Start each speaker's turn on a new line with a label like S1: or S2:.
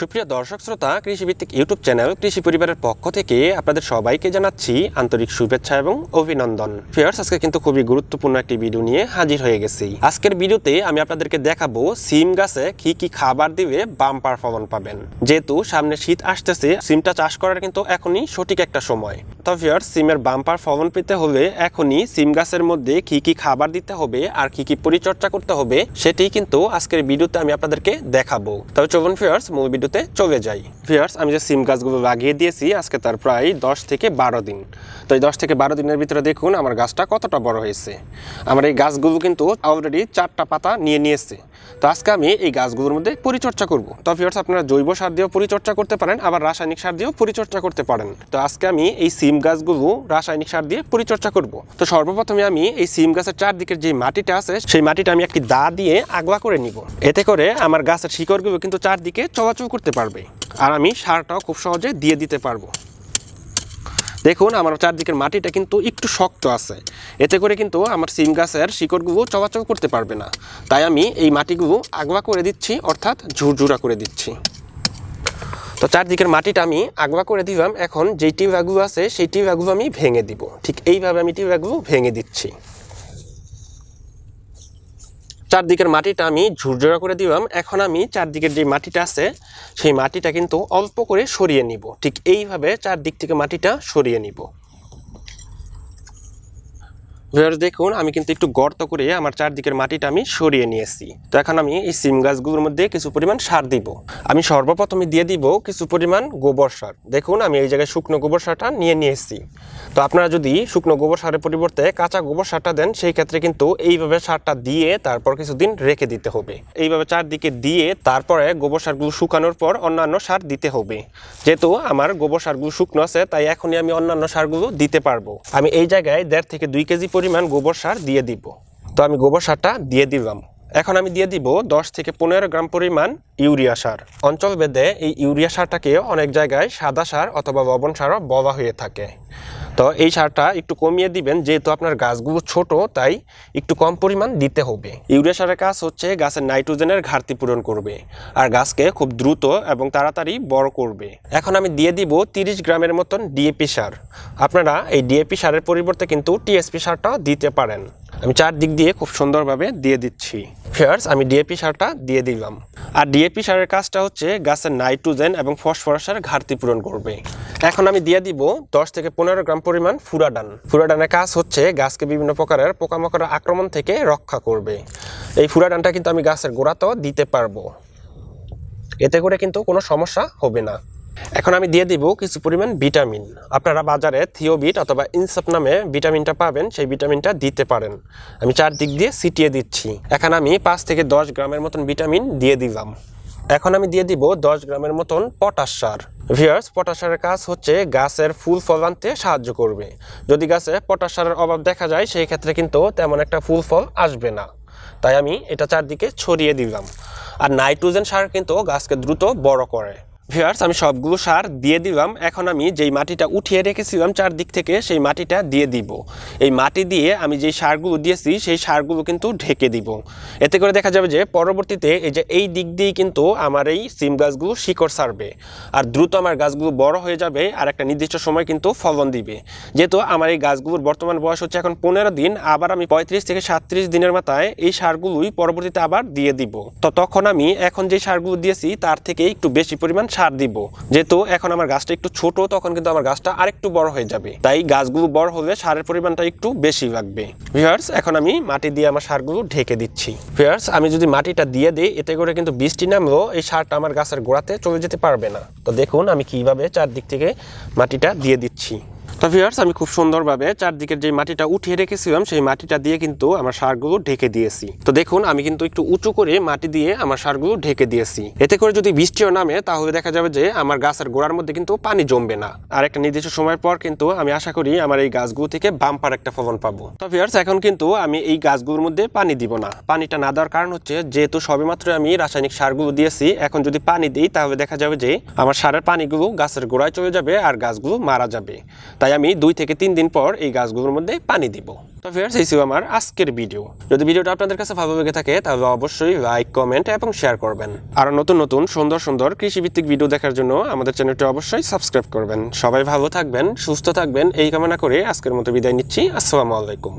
S1: সুপ্রিয় দর্শক শ্রোতা কৃষিভিত্তিক ইউটিউব চ্যানেল কৃষি পরিবারের পক্ষ থেকে আপনাদের সবাইকে জানাচ্ছি আন্তরিক শুভেচ্ছা এবং অভিনন্দন ফিয়ার্স আজকে কিন্তু খুবই গুরুত্বপূর্ণ একটি ভিডিও নিয়ে হাজির হয়ে গেছি আজকের ভিডিওতে আমি আপনাদেরকে দেখাবো সিম গাছে কি কি খাবার দিবে বাম্পার ফলন পাবেন যেহেতু সামনে শীত আসতেছে সিমটা চাষ করার কিন্তু এখনই সঠিক একটা সময় তো সিমের বাম্পার ফলন পেতে হলে এখনই সিম গাছের মধ্যে কি কি খাবার দিতে হবে আর কি কি পরিচর্যা করতে হবে সেটি কিন্তু আজকের ভিডিওতে আমি আপনাদেরকে দেখাবো তবে চলুন ফিয়ার্স মূল ভিডিওতে চলে যাই ফিয়ার্স আমি যে সিম গাছগুলো লাগিয়ে দিয়েছি আজকে তার প্রায় দশ থেকে বারো দিন তো এই দশ থেকে বারো দিনের ভিতরে দেখুন আমার গাছটা কতটা বড় হয়েছে আমার এই গাছগুলো কিন্তু অলরেডি চারটা পাতা নিয়ে নিয়েছে তো আজকে আমি এই গাছগুলোর মধ্যে পরিচর্যা করব তো ফিয়ার্স আপনারা জৈব সার দিয়েও পরিচর্যা করতে পারেন আবার রাসায়নিক সার দিয়েও পরিচর্যা করতে পারেন তো আজকে আমি এই সিম গাছগুলো রাসায়নিক সার দিয়ে পরিচর্যা করব তো সর্বপ্রথমে আমি এই সিম গাছের চারদিকের যে মাটিটা আছে সেই মাটিটা আমি একটি দা দিয়ে আগলা করে নিব এতে করে আমার গাছের শিকড়গুলো কিন্তু চারদিকে চলাচল করতে পারবে আর আমি সারটাও খুব সহজে দিয়ে দিতে পারবো দেখুন আমার চারদিকের মাটিটা কিন্তু একটু শক্ত আছে এতে করে কিন্তু আমার সিম গাছের শিকড়গুলো চলাচল করতে পারবে না তাই আমি এই মাটিগুলো আগলা করে দিচ্ছি অর্থাৎ ঝুরঝুরা করে দিচ্ছি তো চারদিকের মাটিটা আমি আগুয়া করে দিলাম এখন যেই টিপ আগু আছে সেই টিপ আগু আমি ভেঙে দিব ঠিক এইভাবে আমি টিপ আগু ভেঙে দিচ্ছি চারদিকের মাটিটা আমি ঝুরঝোড়া করে দিলাম এখন আমি চারদিকের যে মাটিটা আছে সেই মাটিটা কিন্তু অল্প করে সরিয়ে নিব ঠিক এইভাবে চারদিক থেকে মাটিটা সরিয়ে নিব ভিউয়ার্স দেখুন আমি কিন্তু একটু গর্ত করে আমার চারদিকের মাটিটা আমি সরিয়ে নিয়েছি তো এখন আমি এই সিম গাছগুলোর মধ্যে কিছু পরিমাণ সার দিব আমি সর্বপ্রথমে দিয়ে দিব কিছু পরিমাণ গোবর সার দেখুন আমি এই জায়গায় শুকনো গোবর সারটা নিয়ে নিয়েছি তো আপনারা যদি শুকনো গোবর সারের পরিবর্তে কাঁচা গোবর সারটা দেন সেই ক্ষেত্রে কিন্তু এইভাবে সারটা দিয়ে তারপর কিছুদিন রেখে দিতে হবে এইভাবে চারদিকে দিয়ে তারপরে গোবর সারগুলো শুকানোর পর অন্যান্য সার দিতে হবে যেহেতু আমার গোবর সারগুলো শুকনো আছে তাই এখনই আমি অন্যান্য সারগুলো দিতে পারবো আমি এই জায়গায় দেড় থেকে দুই কেজি পরিমাণ গোবর সার দিয়ে দিব তো আমি গোবর সারটা দিয়ে দিলাম এখন আমি দিয়ে দিব দশ থেকে পনেরো গ্রাম পরিমাণ ইউরিয়া সার অঞ্চল এই ইউরিয়া সারটাকে অনেক জায়গায় সাদা সার অথবা লবণ সারও বলা হয়ে থাকে তো এই সারটা একটু কমিয়ে দিবেন যেহেতু আপনার গাছগুলো ছোট তাই একটু কম পরিমাণ দিতে হবে ইউরিয়া সারের কাজ হচ্ছে গাছের নাইট্রোজেনের ঘাটতি পূরণ করবে আর গাছকে খুব দ্রুত এবং তাড়াতাড়ি বড় করবে এখন আমি দিয়ে দিব 30 গ্রামের মতন ডিএপি সার আপনারা এই ডিএপি সারের পরিবর্তে কিন্তু টিএসপি সারটাও দিতে পারেন আমি চারদিক দিয়ে খুব সুন্দরভাবে দিয়ে দিচ্ছি ফেয়ার্স আমি ডিএপি সারটা দিয়ে দিলাম আর ডিএপি সারের কাজটা হচ্ছে গাছের নাইট্রোজেন এবং ফসফরাসের ঘাটতি পূরণ করবে এখন আমি দিয়ে দিব দশ থেকে পনেরো গ্রাম পরিমাণ ফুরাডান ফুরাডানের কাজ হচ্ছে গাছকে বিভিন্ন প্রকারের পোকামাকড়ের আক্রমণ থেকে রক্ষা করবে এই ফুরাডানটা কিন্তু আমি গাছের গোড়াতেও দিতে পারবো এতে করে কিন্তু কোনো সমস্যা হবে না এখন আমি দিয়ে দিব কিছু পরিমাণ ভিটামিন আপনারা বাজারে থিওবিট অথবা ইনসেপ নামে ভিটামিনটা পাবেন সেই ভিটামিনটা দিতে পারেন আমি চারদিক দিয়ে সিটিয়ে দিচ্ছি এখন আমি পাঁচ থেকে দশ গ্রামের মতন ভিটামিন দিয়ে দিলাম এখন আমি দিয়ে দিব দশ গ্রামের মতন পটাশ সার ভিয়ার্স পটাশ সারের কাজ হচ্ছে গাছের ফুল ফল আনতে সাহায্য করবে যদি গাছে পটাশ সারের অভাব দেখা যায় সেই ক্ষেত্রে কিন্তু তেমন একটা ফুল ফল আসবে না তাই আমি এটা চারদিকে ছড়িয়ে দিলাম আর নাইট্রোজেন সার কিন্তু গাছকে দ্রুত বড় করে ভিওয়ার্স আমি সবগুলো সার দিয়ে দিলাম এখন আমি যেই মাটিটা উঠিয়ে রেখেছিলাম চারদিক থেকে সেই মাটিটা দিয়ে দিব এই মাটি দিয়ে আমি যেই সারগুলো দিয়েছি সেই সারগুলো কিন্তু ঢেকে দিব এতে করে দেখা যাবে যে পরবর্তীতে এই যে এই দিক দিয়েই কিন্তু আমার এই সিম গাছগুলো শিকড় সারবে আর দ্রুত আমার গাছগুলো বড় হয়ে যাবে আর একটা নির্দিষ্ট সময় কিন্তু ফলন দিবে যেহেতু আমার এই গাছগুলোর বর্তমান বয়স হচ্ছে এখন পনেরো দিন আবার আমি পঁয়ত্রিশ থেকে সাতত্রিশ দিনের মাথায় এই সারগুলোই পরবর্তীতে আবার দিয়ে দিব তো তখন আমি এখন যে সারগুলো দিয়েছি তার থেকে একটু বেশি পরিমাণ সার দিব যেহেতু এখন আমার গাছটা একটু ছোট তখন কিন্তু আমার গাছটা আরেকটু বড় হয়ে যাবে তাই গাছগুলো বড় হলে সারের পরিমাণটা একটু বেশি লাগবে ভিউয়ার্স এখন আমি মাটি দিয়ে আমার সারগুলো ঢেকে দিচ্ছি ভিউয়ার্স আমি যদি মাটিটা দিয়ে দিই এতে করে কিন্তু বৃষ্টি নামলেও এই সারটা আমার গাছের গোড়াতে চলে যেতে পারবে না তো দেখুন আমি কিভাবে চারদিক থেকে মাটিটা দিয়ে দিচ্ছি তো ভিউয়ার্স আমি খুব সুন্দরভাবে চারদিকের যে মাটিটা উঠিয়ে রেখেছিলাম সেই মাটিটা দিয়ে কিন্তু আমার সারগুলো ঢেকে দিয়েছি তো দেখুন আমি কিন্তু একটু উঁচু করে মাটি দিয়ে আমার সারগুলো ঢেকে দিয়েছি এতে করে যদি বৃষ্টিও নামে তাহলে দেখা যাবে যে আমার গাছের গোড়ার মধ্যে কিন্তু পানি জমবে না আর একটা নির্দিষ্ট সময় পর কিন্তু আমি আশা করি আমার এই গাছগুলো থেকে বাম্পার একটা ফলন পাবো তো ভিউয়ার্স এখন কিন্তু আমি এই গাছগুলোর মধ্যে পানি দিব না পানিটা না দেওয়ার কারণ হচ্ছে যেহেতু সবেমাত্র আমি রাসায়নিক সারগুলো দিয়েছি এখন যদি পানি দিই তাহলে দেখা যাবে যে আমার সারের পানিগুলো গাছের গোড়ায় চলে যাবে আর গাছগুলো মারা যাবে তাই তাই আমি দুই থেকে তিন দিন পর এই গাছগুলোর মধ্যে পানি দিব তো ফিয়ার্স এই ছিল আমার আজকের ভিডিও যদি ভিডিওটা আপনাদের কাছে ভালো লেগে থাকে তাহলে অবশ্যই লাইক কমেন্ট এবং শেয়ার করবেন আর নতুন নতুন সুন্দর সুন্দর কৃষিভিত্তিক ভিডিও দেখার জন্য আমাদের চ্যানেলটি অবশ্যই সাবস্ক্রাইব করবেন সবাই ভালো থাকবেন সুস্থ থাকবেন এই কামনা করে আজকের মতো বিদায় নিচ্ছি আসসালামু আলাইকুম